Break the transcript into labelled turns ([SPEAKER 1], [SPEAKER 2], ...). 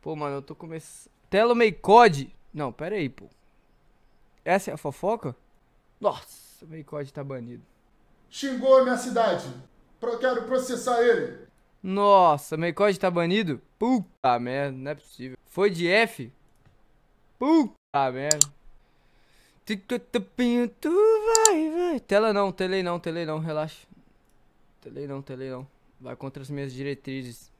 [SPEAKER 1] Pô, mano, eu tô começando.
[SPEAKER 2] Telo Meicode. Não, pera aí, pô. Essa é a fofoca? Nossa,
[SPEAKER 1] o Meicode tá banido. Xingou a minha cidade. Pro... Quero processar ele.
[SPEAKER 2] Nossa, o Meicode tá banido? Puta merda, não é possível. Foi de F? Puta merda. Tu vai, vai. Tela não, telei não, telei não, relaxa. Telei não, telei não. Vai contra as minhas diretrizes.